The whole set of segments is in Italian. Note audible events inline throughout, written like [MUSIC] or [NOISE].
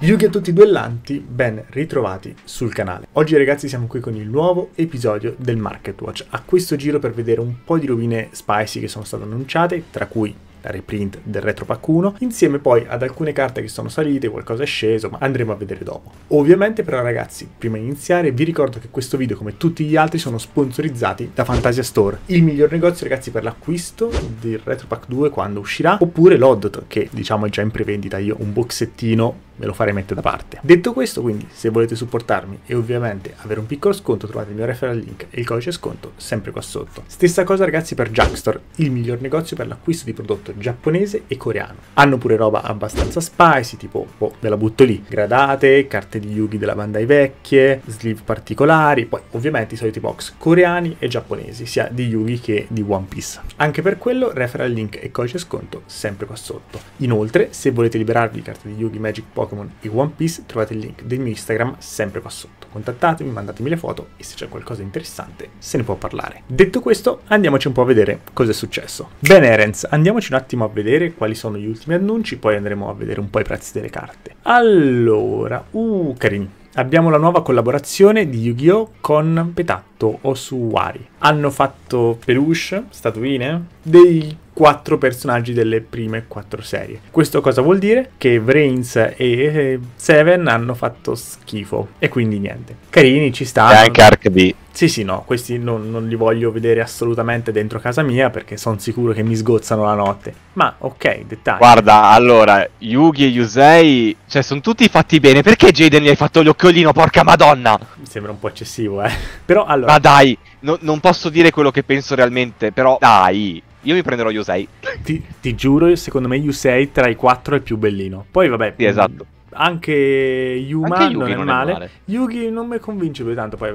Yugi a tutti duellanti, ben ritrovati sul canale. Oggi ragazzi siamo qui con il nuovo episodio del Market Watch. A questo giro per vedere un po' di rovine spicy che sono state annunciate, tra cui reprint del retro pack 1, insieme poi ad alcune carte che sono salite, qualcosa è sceso, ma andremo a vedere dopo. Ovviamente però ragazzi, prima di iniziare vi ricordo che questo video come tutti gli altri sono sponsorizzati da Fantasia Store, il miglior negozio ragazzi per l'acquisto del retro pack 2 quando uscirà, oppure l'Oddot che diciamo è già in prevendita, io un boxettino me lo farei mettere da parte. Detto questo quindi se volete supportarmi e ovviamente avere un piccolo sconto trovate il mio referral link e il codice sconto sempre qua sotto. Stessa cosa ragazzi per Jackstore il miglior negozio per l'acquisto di prodotto giapponese e coreano. Hanno pure roba abbastanza spicy, tipo, boh, ve la butto lì, gradate, carte di Yugi della Bandai vecchie, sleeve particolari, poi ovviamente i soliti box coreani e giapponesi, sia di Yugi che di One Piece. Anche per quello referral link e codice sconto sempre qua sotto. Inoltre, se volete liberarvi di carte di Yugi, Magic, Pokémon e One Piece, trovate il link del mio Instagram sempre qua sotto. Contattatemi, mandatemi le foto e se c'è qualcosa di interessante se ne può parlare. Detto questo, andiamoci un po' a vedere cosa è successo. Bene Erens, andiamoci un attimo attimo a vedere quali sono gli ultimi annunci, poi andremo a vedere un po' i prezzi delle carte. Allora, uh, carini. Abbiamo la nuova collaborazione di Yu-Gi-Oh! con Petatto Osuari. Hanno fatto peluche, statuine, dei quattro personaggi delle prime quattro serie. Questo cosa vuol dire? Che Vrains e eh, Seven hanno fatto schifo e quindi niente. Carini ci stanno. E anche Arc B. Sì, sì, no, questi non, non, li voglio vedere assolutamente dentro casa mia perché sono sicuro che mi sgozzano la notte. Ma ok, dettagli. Guarda, allora, Yugi e Yusei, cioè, sono tutti fatti bene. Perché Jaden gli hai fatto l'occhiolino, porca madonna? Mi sembra un po' eccessivo, eh. [LAUGHS] Però allora... Ma dai, no, non posso dire quello che penso realmente, però dai, io mi prenderò Yusei. Ti, ti giuro, secondo me Yusei tra i quattro è il più bellino. Poi vabbè. Sì, esatto. Anche Yuma anche non, è, non male. è male. Yugi non mi convince più tanto, poi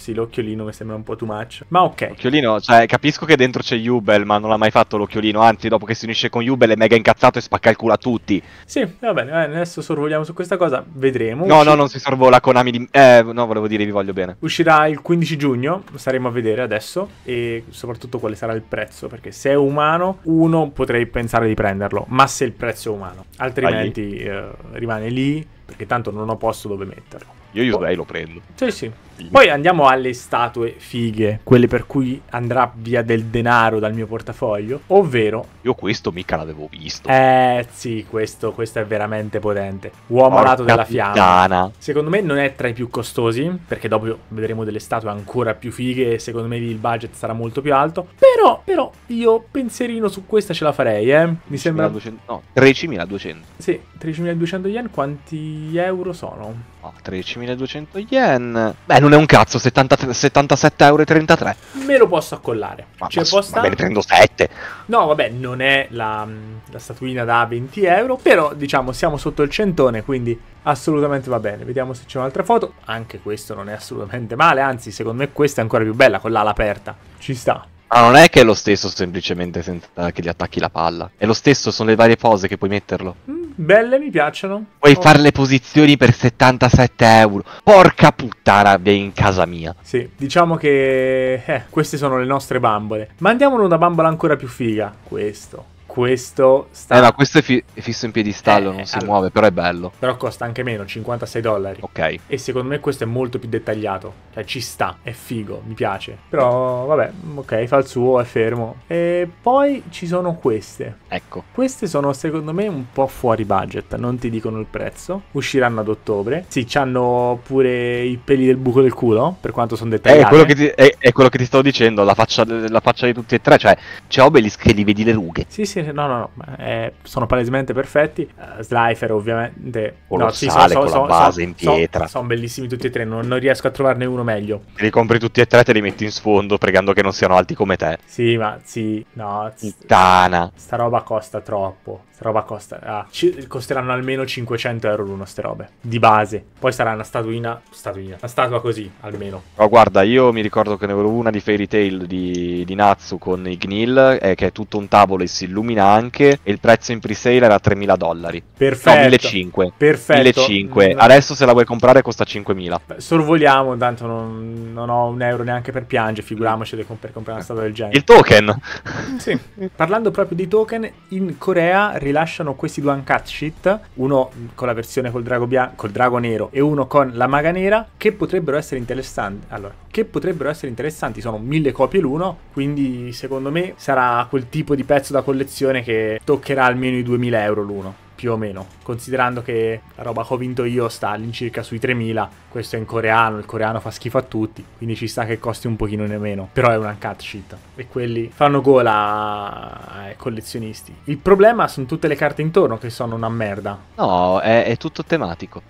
sì, l'occhiolino mi sembra un po' too much. Ma ok. L'occhiolino, cioè, capisco che dentro c'è Jubel, ma non l'ha mai fatto l'occhiolino. Anzi, dopo che si unisce con Jubel è mega incazzato e spacca il culo a tutti. Sì, va bene, adesso sorvoliamo su questa cosa, vedremo. No, Usci... no, non si sorvola con Ami di... Eh, no, volevo dire, vi voglio bene. Uscirà il 15 giugno, staremo a vedere adesso, e soprattutto quale sarà il prezzo, perché se è umano, uno, potrei pensare di prenderlo, ma se il prezzo è umano, altrimenti eh, rimane lì, perché tanto non ho posto dove metterlo. Io Yusei oh. lo prendo. Sì, sì. Poi andiamo alle statue fighe, quelle per cui andrà via del denaro dal mio portafoglio, ovvero... Io questo mica l'avevo visto. Eh sì, questo, questo è veramente potente. Uomo Porca alato della fiamma. Puttana. Secondo me non è tra i più costosi, perché dopo vedremo delle statue ancora più fighe e secondo me il budget sarà molto più alto. Però, però, io pensierino su questa ce la farei, eh. Mi sembra... 200, no, 13.200. Sì, 13.200 yen, quanti euro sono? Oh, ah, 13.200 yen. Beh, non non è un cazzo, 77,33 euro. Me lo posso accollare. Ma, cioè, ma, posta... Vabbè, prendo 7. No, vabbè, non è la, la statuina da 20 euro, però diciamo siamo sotto il centone, quindi assolutamente va bene. Vediamo se c'è un'altra foto. Anche questo non è assolutamente male, anzi secondo me questa è ancora più bella con l'ala aperta. Ci sta. Ma non è che è lo stesso semplicemente senza che gli attacchi la palla. È lo stesso, sono le varie pose che puoi metterlo. Mm, belle, mi piacciono. Puoi oh. fare le posizioni per 77 euro. Porca puttana, vieni in casa mia. Sì, diciamo che eh, queste sono le nostre bambole. Ma una bambola ancora più figa. Questo questo sta... Eh, ma questo è, fi- è fisso in piedistallo, eh, non si allora, muove, però è bello. Però costa anche meno, 56 dollari. Ok. E secondo me questo è molto più dettagliato. Cioè, ci sta, è figo, mi piace. Però, vabbè, ok, fa il suo, è fermo. E poi ci sono queste. Ecco. Queste sono, secondo me, un po' fuori budget, non ti dicono il prezzo. Usciranno ad ottobre. Sì, hanno pure i peli del buco del culo, per quanto sono eh, dettagliati. È, è, quello che ti stavo dicendo, la faccia, la faccia, di tutti e tre. Cioè, c'è Obelisk che li vedi le rughe. Sì, sì sì, no, no, no eh, sono palesemente perfetti. Uh, Slifer, ovviamente, colossale no, sì, so, so, con so, la base in pietra. sono bellissimi tutti e tre, non, non, riesco a trovarne uno meglio. Te li compri tutti e tre, te li metti in sfondo pregando che non siano alti come te. Sì, ma sì, no. Titana. Sta roba costa troppo. Sta roba costa. Ah, ci, costeranno almeno 500 euro l'uno, ste robe. Di base. Poi sarà una statuina. Statuina. Una statua così, almeno. Oh, guarda, io mi ricordo che ne avevo una di Fairy Tail di, di Natsu con i Gnil, eh, che è tutto un tavolo e si illumina fulmina anche e il prezzo in pre-sale era 3.000 dollari. Perfetto. No, 1.500. Perfetto. 1.500. Mm. Adesso se la vuoi comprare costa 5.000. sorvoliamo, tanto non, non, ho un euro neanche per piangere, figuriamoci per comprare una strada del genere. Il token. [LAUGHS] sì. Parlando proprio di token, in Corea rilasciano questi due uncut sheet, uno con la versione col drago, bian- col drago nero e uno con la maga nera, che potrebbero essere interessanti. Allora, che potrebbero essere interessanti. Sono mille copie l'uno, quindi secondo me sarà quel tipo di pezzo da collezione che toccherà almeno i 2000 euro l'uno. Più o meno, considerando che la roba che ho vinto io sta all'incirca sui 3000, questo è in coreano, il coreano fa schifo a tutti, quindi ci sta che costi un pochino meno, però è una cut sheet e quelli fanno gola ai collezionisti. Il problema sono tutte le carte intorno che sono una merda. No, è, è tutto tematico.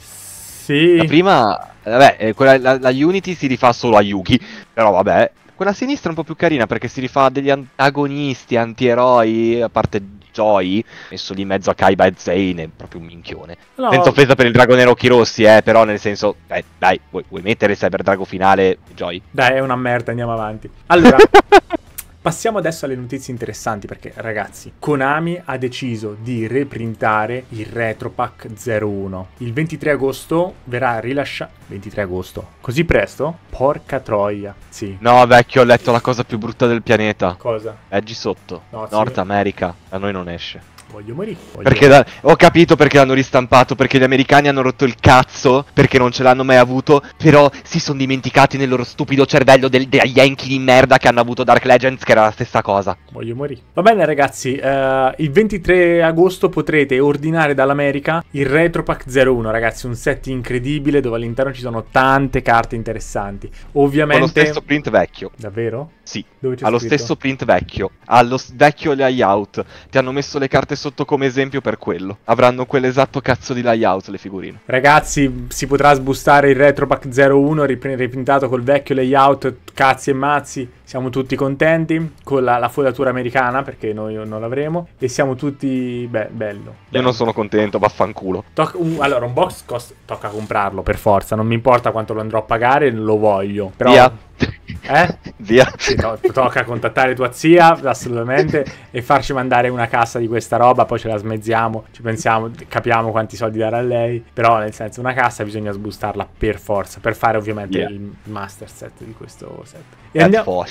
Sì. La prima, eh, vabbè, eh, quella, la, la, Unity si rifà solo a Yugi, però vabbè. Quella sinistra è un po' più carina perché si rifà a degli antagonisti, anti-eroi, a parte Joy, messo lì in mezzo a Kaiba e Zane, è proprio un minchione. No. Senza offesa per il drago nero occhi rossi, eh, però nel senso, dai, dai vuoi, vuoi mettere il Cyber Drago finale Joy? Dai, è una merda, andiamo avanti. Allora, [LAUGHS] Passiamo adesso alle notizie interessanti perché ragazzi, Konami ha deciso di reprintare il Retropack 01. Il 23 agosto verrà rilasciato 23 agosto. Così presto? Porca troia. Sì. No, vecchio, ho letto la cosa più brutta del pianeta. Cosa? Leggi sotto. No, Nord America, A noi non esce. Voglio morire. Voglio perché morire. ho capito perché l'hanno ristampato, perché gli americani hanno rotto il cazzo, perché non ce l'hanno mai avuto, però si sono dimenticati nel loro stupido cervello del, degli Yankee di merda che hanno avuto Dark Legends, che era la stessa cosa. Voglio morire. Va bene ragazzi, eh, il 23 agosto potrete ordinare dall'America il Retropack 01, ragazzi, un set incredibile dove all'interno ci sono tante carte interessanti. Ovviamente... Con lo stesso print vecchio. Davvero? Sì, allo lo stesso print vecchio, allo lo vecchio layout. Ti hanno messo le carte sotto come esempio per quello. Avranno quell'esatto cazzo di layout le figurine. Ragazzi, si potrà sbustare il Retro Pack 01 rip- riprintato col vecchio layout, cazzi e mazzi. Siamo tutti contenti con la, la fodatura americana perché noi non l'avremo. E siamo tutti. Beh, bello. Io non sono contento, vaffanculo. Toc- uh, allora, un box cost- tocca comprarlo per forza. Non mi importa quanto lo andrò a pagare, lo voglio. Però. Yeah [LAUGHS] Eh? Zia. Sì, to- tocca contattare tua zia, assolutamente, e farci mandare una cassa di questa roba, poi ce la smezziamo, ci pensiamo, capiamo quanti soldi dare a lei, però nel senso una cassa bisogna sbustarla per forza, per fare ovviamente yeah. il master set di questo set. E andiamo,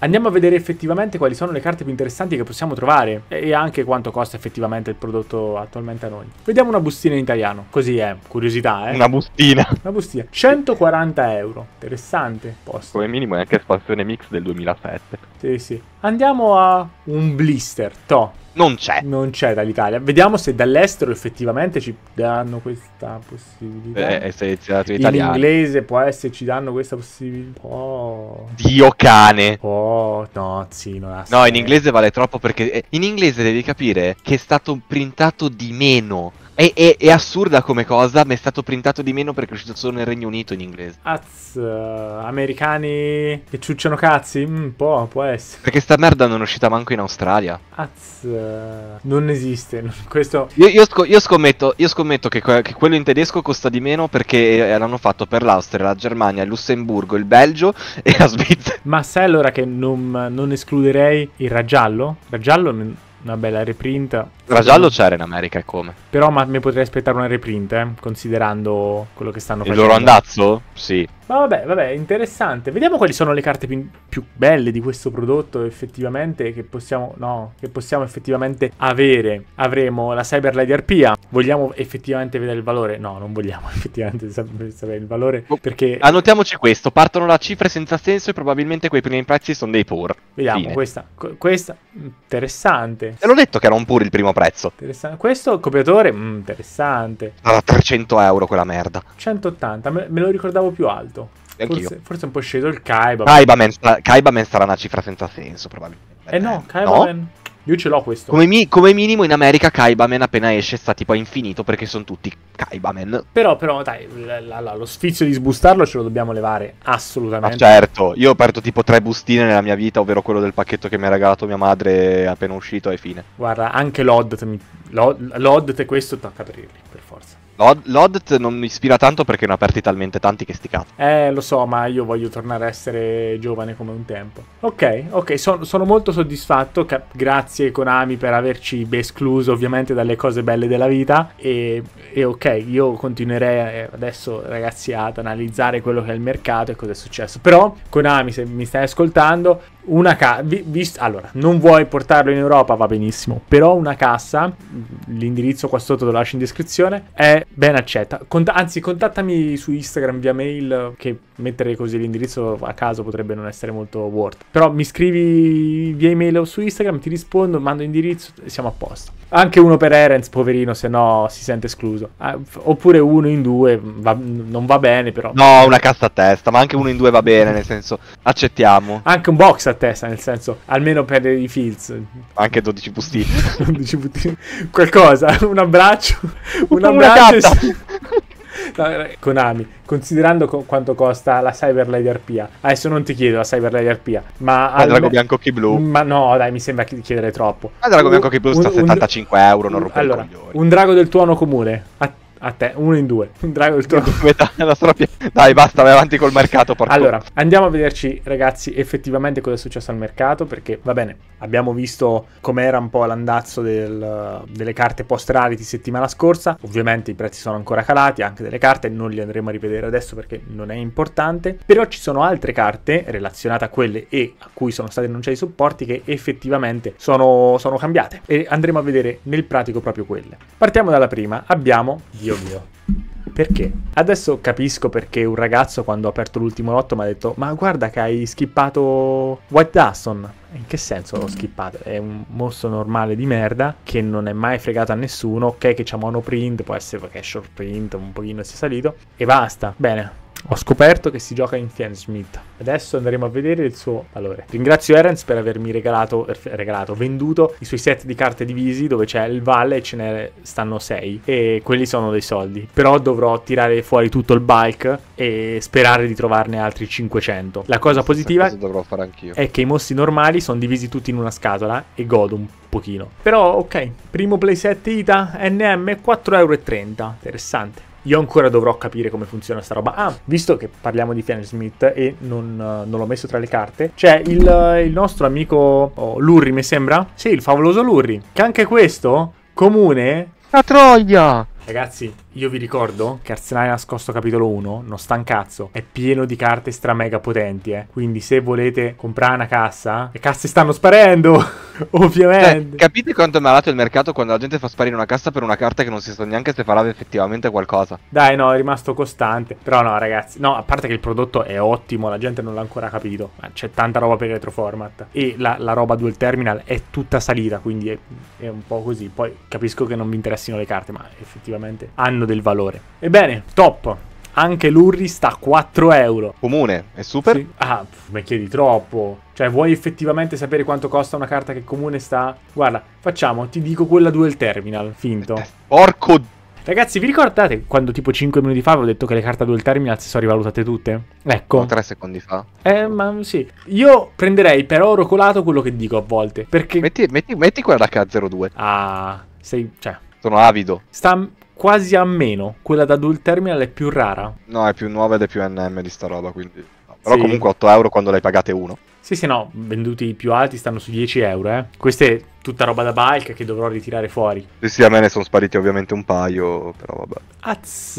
andiamo a vedere effettivamente quali sono le carte più interessanti che possiamo trovare e anche quanto costa effettivamente il prodotto attualmente a noi. Vediamo una bustina in italiano, così è, curiosità, eh. Una bustina. Una bustina. 140 euro, interessante, posto come minimo è anche espansione mix del 2007. Sì, sì. Andiamo a un blister, to. Non c'è. Non c'è dall'Italia. Vediamo se dall'estero effettivamente ci danno questa possibilità. Eh, se in italiano. inglese può essere ci danno questa possibilità. Oh. Dio cane. Oh, no, sì, non ha No, in inglese vale troppo perché eh, in inglese devi capire che è stato printato di meno è, è, è, assurda come cosa, ma è stato printato di meno perché è uscito solo nel Regno Unito in inglese. Az, uh, americani che ciucciano cazzi? Un mm, po', può essere. Perché sta merda non è uscita manco in Australia. Az, uh, non esiste. questo... Io, io, sc io, scommetto, io scommetto che, che, quello in tedesco costa di meno perché eh, l'hanno fatto per l'Austria, la Germania, il Lussemburgo, il Belgio [LAUGHS] e la Svizzera. Ma sai allora che non, non escluderei il raggiallo? Raggiallo una bella reprint. giallo c'era in America e come. Però ma mi potrei aspettare una reprint, eh, considerando quello che stanno facendo. Il loro andazzo? Sì. Vabbè, vabbè, interessante. Vediamo quali sono le carte più, più belle di questo prodotto effettivamente che possiamo, no, che possiamo effettivamente avere. Avremo la Cyberlight Arpia. Vogliamo effettivamente vedere il valore? No, non vogliamo [LAUGHS] effettivamente sapere il valore oh, perché... Annotiamoci questo, partono da cifre senza senso e probabilmente quei primi prezzi sono dei pur. Vediamo, Fine. questa, questa, mm, interessante. Te l'ho detto che era un pur il primo prezzo. Questo copiatore, mm, interessante. Era 300 euro quella merda. 180, me, me lo ricordavo più alto. Forse, forse, un po' sceso il Kaibaman. Kaibaman, Kaibaman sarà una cifra senza senso, probabilmente. Eh no, eh, Kaibaman... No? Io ce l'ho questo. Come, mi, come, minimo in America Kaibaman appena esce sta tipo a infinito perché sono tutti Kaibaman. Però, però dai, la, la, lo sfizio di sbustarlo ce lo dobbiamo levare, assolutamente. Ma certo, io ho aperto tipo tre bustine nella mia vita, ovvero quello del pacchetto che mi ha regalato mia madre appena uscito e fine. Guarda, anche l'Odd, l'Odd, questo tocca aprirli. L'Od- L'Odet non mi ispira tanto perché ne ha aperti talmente tanti che sti Eh, lo so, ma io voglio tornare a essere giovane come un tempo. Ok, ok, so- sono molto soddisfatto. Ca- grazie Konami per averci escluso ovviamente dalle cose belle della vita. E, e ok, io continuerei eh, adesso, ragazzi, ad analizzare quello che è il mercato e cosa è successo. Però, Konami, se mi stai ascoltando, una ca- vi- allora, non vuoi portarlo in Europa, va benissimo, però una cassa, mm, l'indirizzo qua sotto lo lascio in descrizione, è ben accetta. Cont- anzi, contattami su Instagram via mail, che mettere così l'indirizzo a caso potrebbe non essere molto worth. Però mi scrivi via email o su Instagram, ti rispondo, mando indirizzo, e siamo a posto. Anche uno per Erens, poverino, se no si sente escluso. Ah, f- oppure uno in due, va- non va bene però. No, una cassa a testa, ma anche uno in due va bene, nel senso, accettiamo. Anche un box a testa, nel senso, almeno per i Fields. Anche 12 bustini. 12 pustini. Qualcosa, un abbraccio, [LAUGHS] un abbraccio. No, eh, Konami, considerando co- quanto costa la Cyber Lady Arpia, adesso non ti chiedo la Cyber Lady Arpia, ma. Ma ah, Drago Bianco Chi Blu. Ma no, dai, mi sembra di chiedere troppo. Ma ah, Drago un, Bianco Chi Blu sta a 75 un, euro, non rompere allora, Un drago del tuono comune a a te, uno in due. [LAUGHS] Drago il tuo. Propria... Dai, basta, vai avanti col mercato. Porco. Allora, andiamo a vederci, ragazzi, effettivamente cosa è successo al mercato. Perché va bene, abbiamo visto com'era un po' l'andazzo del, delle carte post rarity settimana scorsa. Ovviamente i prezzi sono ancora calati, anche delle carte, non li andremo a rivedere adesso perché non è importante. Però ci sono altre carte relazionate a quelle e a cui sono stati annunciati i supporti che effettivamente sono, sono cambiate. E andremo a vedere nel pratico proprio quelle. Partiamo dalla prima. Abbiamo Dio Dio mio. Perché? Adesso capisco perché un ragazzo quando ho aperto l'ultimo lotto mi ha detto ma guarda che hai skippato White Duston. In che senso l'ho skippato? È un mostro normale di merda che non è mai fregato a nessuno, ok che c'ha monoprint, può essere che è short print, un pochino si è salito e basta. Bene, ho scoperto che si gioca in Fiendsmith. Adesso andremo a vedere il suo valore. Ringrazio Erens per avermi regalato, regalato, venduto i suoi set di carte divisi dove c'è il valle e ce ne stanno 6 e quelli sono dei soldi. Però dovrò tirare fuori tutto il bike e sperare di trovarne altri 500. La cosa positiva cosa è che i mossi normali sono divisi tutti in una scatola e godo un pochino. Però ok, primo playset Ita NM 4,30€. Interessante. Io ancora dovrò capire come funziona sta roba. Ah, visto che parliamo di Fianne Smith e non, eh, non, l'ho messo tra le carte, c'è il, eh, il nostro amico oh, Lurri, mi sembra? Sì, il favoloso Lurri. Che anche questo comune. La troia! Ragazzi, io vi ricordo che Arsenale Nascosto capitolo 1, non sta un cazzo, è pieno di carte stramega potenti, eh. Quindi se volete comprare una cassa, le casse stanno sparendo, [LAUGHS] ovviamente. Cioè, capite quanto è malato il mercato quando la gente fa sparire una cassa per una carta che non si sa neanche se farà effettivamente qualcosa. Dai, no, è rimasto costante. Però no, ragazzi, no, a parte che il prodotto è ottimo, la gente non l'ha ancora capito, ma c'è tanta roba per il retroformat. E la, la, roba dual terminal è tutta salita, quindi è, è un po' così. Poi capisco che non vi interessino le carte, ma effettivamente effettivamente hanno del valore. Ebbene, top. Anche l'Urri sta a 4 euro. Comune, è super? Sì. Ah, pff, mi chiedi troppo. Cioè, vuoi effettivamente sapere quanto costa una carta che comune sta? Guarda, facciamo, ti dico quella dual terminal, finto. Porco Ragazzi, vi ricordate quando tipo 5 minuti fa avevo detto che le carte dual terminal si sono rivalutate tutte? Ecco. O 3 secondi fa. Eh, ma sì. Io prenderei per oro colato quello che dico a volte. Perché. Metti, metti, metti quella H02. Ah, sei. cioè. Sono avido. Sta quasi a meno. Quella da dual terminal è più rara. No, è più nuova ed è più NM di sta roba, quindi... No. Però sì. comunque 8 euro quando le hai pagate uno. Sì, sì, no, venduti più alti stanno su 10 euro, eh. Questa è tutta roba da bulk che dovrò ritirare fuori. Sì, sì, a me ne sono spariti ovviamente un paio, però vabbè. Azz.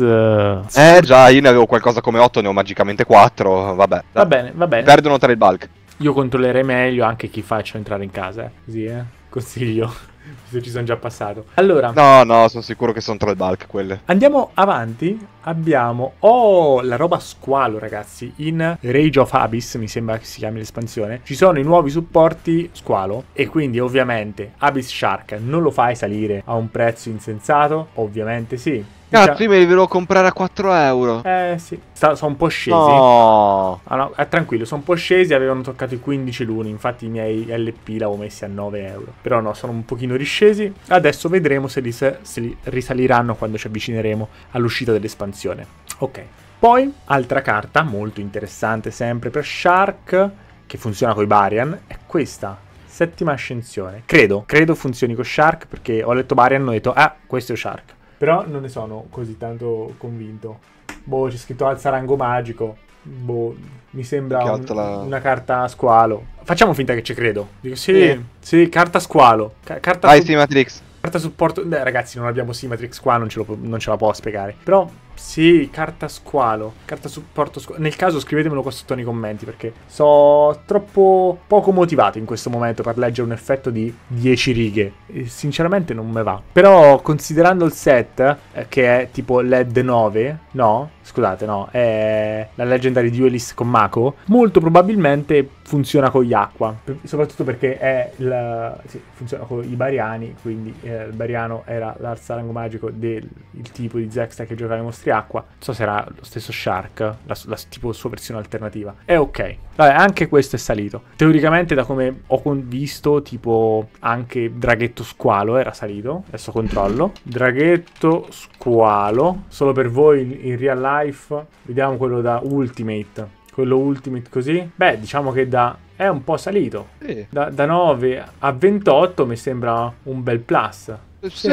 Eh, già, io ne avevo qualcosa come 8, ne ho magicamente 4, vabbè. Dai. Va bene, va bene. Perdono tra il bulk. Io controllerei meglio anche chi faccio entrare in casa, eh. Così, eh. Consiglio. [LAUGHS] se ci sono già passato. Allora. No, no, sono sicuro che sono tra le bulk quelle. Andiamo avanti. Abbiamo. Oh, la roba squalo, ragazzi. In Rage of Abyss, mi sembra che si chiami l'espansione. Ci sono i nuovi supporti squalo. E quindi, ovviamente, Abyss Shark non lo fai salire a un prezzo insensato. Ovviamente sì. Cazzo, cioè, io me li volevo comprare a 4 euro. Eh sì, sono un po' scesi. No. Ah, no, eh, tranquillo, sono un po' scesi, avevano toccato i 15 luni. infatti i miei LP l'avevo messi a 9 euro. Però no, sono un pochino riscesi. Adesso vedremo se li, se li risaliranno quando ci avvicineremo all'uscita dell'espansione. Ok. Poi, altra carta, molto interessante sempre per Shark, che funziona con i Barian, è questa. Settima ascensione. Credo, credo funzioni con Shark perché ho letto Barian e ho detto, ah, questo è Shark. Però non ne sono così tanto convinto. Boh, c'è scritto Alzarango Magico. Boh, mi sembra un, la... una carta squalo. Facciamo finta che ci credo. Dico, sì, sì, sì carta squalo. Ca- carta Vai, su- Simatrix. Carta supporto. Beh, ragazzi, non abbiamo Simatrix qua, non ce, lo, non ce la può spiegare. Però sì, carta squalo, carta supporto squalo. Nel caso scrivetemelo qua sotto nei commenti perché so troppo poco motivato in questo momento per leggere un effetto di 10 righe. E sinceramente non me va. Però considerando il set eh, che è tipo LED 9, no, scusate, no, è la Legendary Duelist con Mako, molto probabilmente funziona con gli acqua, soprattutto perché è la, sì, funziona con i bariani, quindi eh, il bariano era l'arsa magico del tipo di Zexta che giocava in mostri pilastri acqua. Non so se era lo stesso Shark, la, la, tipo sua versione alternativa. È ok. Vabbè, anche questo è salito. Teoricamente, da come ho visto, tipo anche Draghetto Squalo era salito. Adesso controllo. Draghetto Squalo. Solo per voi in real life. Vediamo quello da Ultimate. Quello Ultimate così. Beh, diciamo che da è un po' salito. Sì. Da, da, 9 a 28 mi sembra un bel plus. Sì.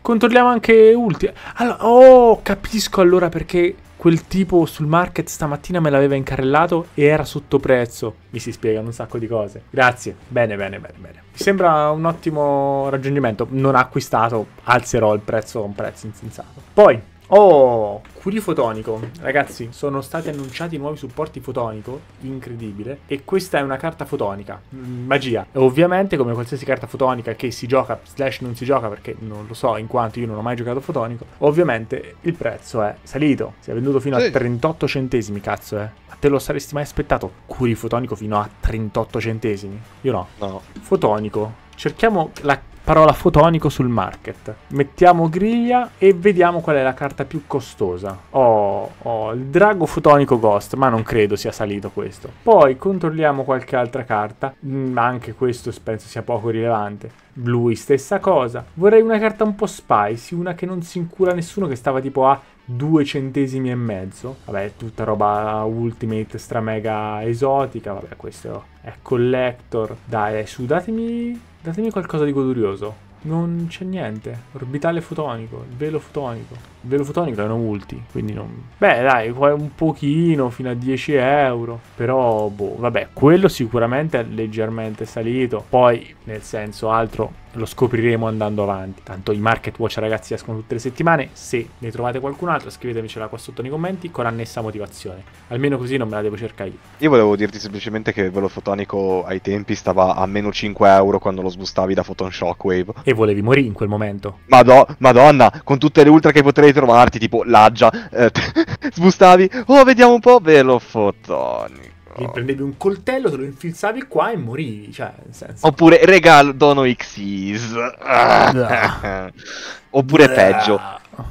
Controlliamo anche ulti. Allora, oh, capisco allora perché quel tipo sul market stamattina me l'aveva incarrellato e era sotto prezzo. Mi si spiegano un sacco di cose. Grazie. Bene, bene, bene, bene. Mi sembra un ottimo raggiungimento. Non ha acquistato, alzerò il prezzo a un prezzo insensato. Poi, Oh, Curi Fotonico. Ragazzi, sono stati annunciati nuovi supporti fotonico, incredibile, e questa è una carta fotonica, mm, magia. E ovviamente, come qualsiasi carta fotonica che si gioca, slash non si gioca perché non lo so, in quanto io non ho mai giocato fotonico, ovviamente il prezzo è salito. Si è venduto fino sì. a 38 centesimi, cazzo, eh. Ma te lo saresti mai aspettato? Curi Fotonico fino a 38 centesimi? Io no. No. Fotonico. Cerchiamo la parola fotonico sul market. Mettiamo griglia e vediamo qual è la carta più costosa. oh, oh, il drago fotonico ghost, ma non credo sia salito questo. Poi controlliamo qualche altra carta, mm, ma anche questo penso sia poco rilevante. Blue, stessa cosa. Vorrei una carta un po' spicy, una che non si incura nessuno, che stava tipo a due centesimi e mezzo. Vabbè, tutta roba ultimate stra mega esotica. Vabbè, questo è collector. Dai, sudatemi Datemi qualcosa di godurioso. Non c'è niente. Orbitale fotonico, velo fotonico. Velo velofotonico erano multi, quindi non... Beh dai, un pochino, fino a 10 euro, però boh, vabbè, quello sicuramente è leggermente salito, poi nel senso altro lo scopriremo andando avanti. Tanto i Market Watch ragazzi escono tutte le settimane, se ne trovate qualcun altro scrivetemicela qua sotto nei commenti con annessa motivazione, almeno così non me la devo cercare io. Io volevo dirti semplicemente che il velo fotonico ai tempi stava a meno 5 euro quando lo sbustavi da Photon Shockwave. E volevi morire in quel momento. Madonna, madonna, con tutte le ultra che potrei trovarti tipo laggia, eh, [LAUGHS] sbustavi, oh vediamo un po', ve lo fotonico. Ti prendevi un coltello, te lo infilzavi qua e morivi, cioè, nel senso... Oppure, regalo, dono Xis. [LAUGHS] Oppure peggio,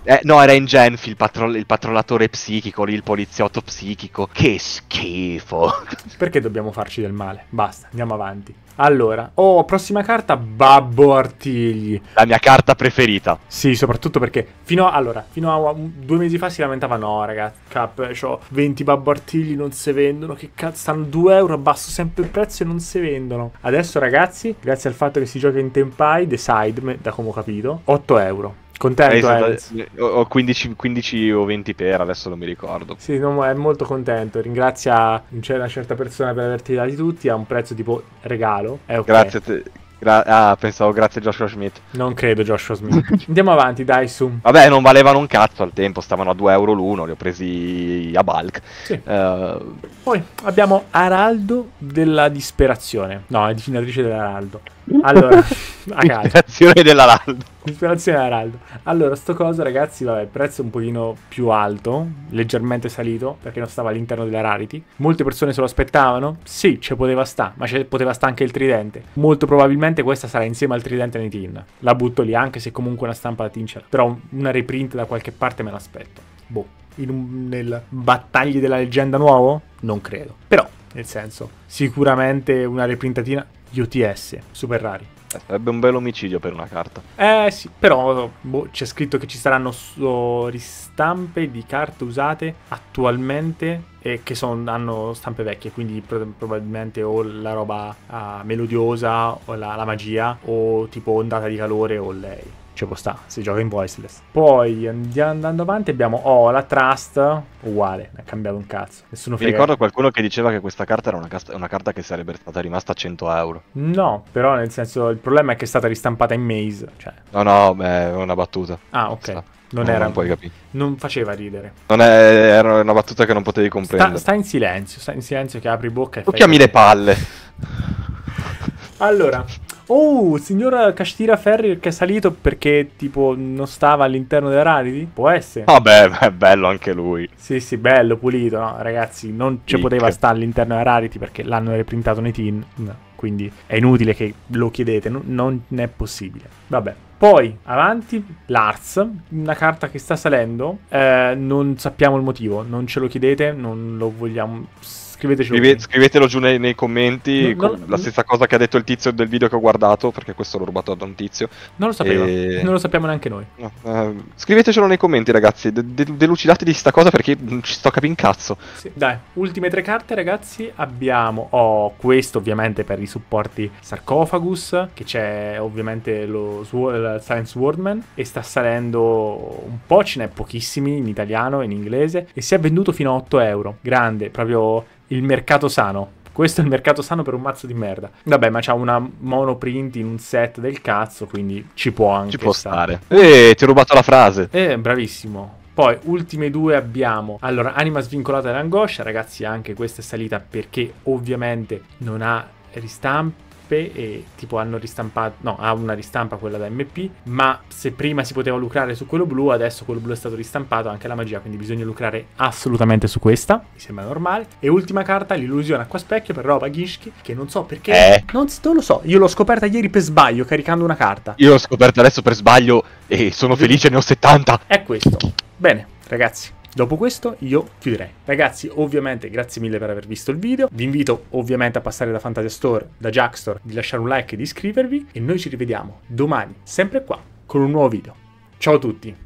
eh, no, era in Genf il, patro- il, patrollatore psichico, lì il poliziotto psichico. Che schifo. [LAUGHS] Perché dobbiamo farci del male? Basta, andiamo avanti. Allora, oh, prossima carta, Babbo Artigli. La mia carta preferita. Sì, soprattutto perché fino a, allora, fino a due mesi fa si lamentava, no ragazzi, cap, ho 20 Babbo Artigli, non si vendono, che cazzo, stanno 2 euro, abbasso sempre il prezzo e non si vendono. Adesso ragazzi, grazie al fatto che si gioca in Tempai, The Side, da come ho capito, 8 euro. Contento, eh. eh, Ho 15, 15, o 20 per, adesso non mi ricordo. Sì, no, è molto contento. Ringrazia una certa persona per averti dati tutti a un prezzo tipo regalo. Okay. Grazie a te. Gra- ah, pensavo grazie Joshua Smith. Non credo Joshua Smith. [LAUGHS] Andiamo avanti, dai, su. Vabbè, non valevano un cazzo al tempo, stavano a 2 euro l'uno, li ho presi a bulk. Sì. Uh... Poi abbiamo Araldo della disperazione. No, è disegnatrice dell'Araldo. Allora, [LAUGHS] ispirazione dell'Araldo. Ispirazione dell'Araldo. Allora, sto coso, ragazzi, vabbè, il prezzo è un pochino più alto, leggermente salito, perché non stava all'interno della rarity. Molte persone se lo aspettavano. Sì, ci poteva sta, ma ci poteva sta anche il tridente. Molto probabilmente questa sarà insieme al tridente nei tin. La butto lì, anche se comunque una stampa da tin c'era. Però una reprint da qualche parte me l'aspetto. Boh, un, nel battagli della leggenda nuovo? Non credo. Però, nel senso, sicuramente una reprintatina UTS, super rari. sarebbe un bel omicidio per una carta. Eh sì, però boh, c'è scritto che ci saranno so, ristampe di carte usate attualmente e che son, hanno stampe vecchie, quindi pro- probabilmente o la roba uh, melodiosa o la, la magia o tipo ondata di calore o lei ci può stare, si gioca in voiceless. Poi andando avanti abbiamo oh, la Trust, uguale, ha cambiato un cazzo. Nessuno Mi ricordo qualcuno che diceva che questa carta era una, una, carta che sarebbe stata rimasta a 100 euro. No, però nel senso il problema è che è stata ristampata in maze. Cioè... No, no, beh, è una battuta. Ah, ok. Sta. Non, era. Non, non faceva ridere. Non è, era una battuta che non potevi comprendere. Sta, sta in silenzio, sta in silenzio che apri bocca e. Tu chiami le palle. allora, Oh, signor Castira Ferri che è salito perché tipo non stava all'interno della Rarity? Può essere. Vabbè, ah, è bello anche lui. Sì, sì, bello, pulito, no? Ragazzi, non ci poteva stare all'interno della Rarity perché l'hanno reprintato nei teen. No. Quindi è inutile che lo chiedete, no, non è possibile. Vabbè, poi avanti Lars, una carta che sta salendo, eh, non sappiamo il motivo, non ce lo chiedete, non lo vogliamo Scriveteci Scrive, scrivetelo giù nei, nei commenti. No, no, la stessa cosa che ha detto il tizio del video che ho guardato, perché questo l'ho rubato da un tizio. Non lo sapeva, e... non lo sappiamo neanche noi. No, uh, scrivetecelo nei commenti, ragazzi. De- de- delucidate di sta cosa perché ci sto capendo cazzo. Sì, dai, ultime tre carte, ragazzi. Abbiamo oh, questo, ovviamente, per i supporti Sarcophagus, che c'è ovviamente lo Sw- Science Wordman. E sta salendo un po', ce n'è pochissimi in italiano e in inglese. E si è venduto fino a 8 euro. Grande, proprio il mercato sano. Questo è il mercato sano per un mazzo di merda. Vabbè, ma c'ha una monoprint in un set del cazzo, quindi ci può anche Ci può stare. stare. Eh, ti ho rubato la frase. Eh, bravissimo. Poi, ultime due abbiamo. Allora, anima svincolata dall'angoscia, ragazzi, anche questa è salita perché ovviamente non ha ristampi e tipo hanno ristampato, no, ha una ristampa quella da MP, ma se prima si poteva lucrare su quello blu, adesso quello blu è stato ristampato anche la magia, quindi bisogna lucrare assolutamente su questa, mi sembra normale. E ultima carta, l'illusione acqua specchio per roba Ginshki, che non so perché, eh. non, non lo so, io l'ho scoperta ieri per sbaglio caricando una carta. Io l'ho scoperta adesso per sbaglio e sono felice, ne ho 70. È questo. Bene, ragazzi. Dopo questo io chiuderei. Ragazzi, ovviamente grazie mille per aver visto il video. Vi invito ovviamente a passare da Fantasia Store, da Jackstore, di lasciare un like e di iscrivervi e noi ci rivediamo domani, sempre qua, con un nuovo video. Ciao a tutti!